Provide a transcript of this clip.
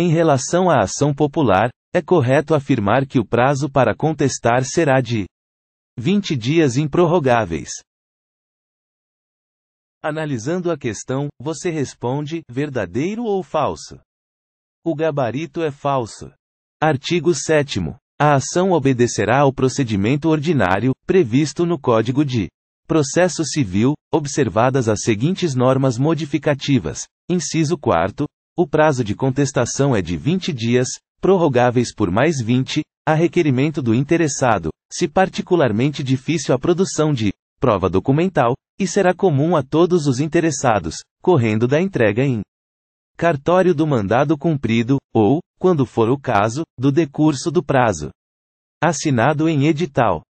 Em relação à ação popular, é correto afirmar que o prazo para contestar será de 20 dias improrrogáveis. Analisando a questão, você responde: verdadeiro ou falso? O gabarito é falso. Artigo 7. A ação obedecerá ao procedimento ordinário, previsto no Código de Processo Civil, observadas as seguintes normas modificativas: inciso 4, o prazo de contestação é de 20 dias, prorrogáveis por mais 20, a requerimento do interessado, se particularmente difícil a produção de prova documental, e será comum a todos os interessados, correndo da entrega em cartório do mandado cumprido, ou, quando for o caso, do decurso do prazo. Assinado em edital.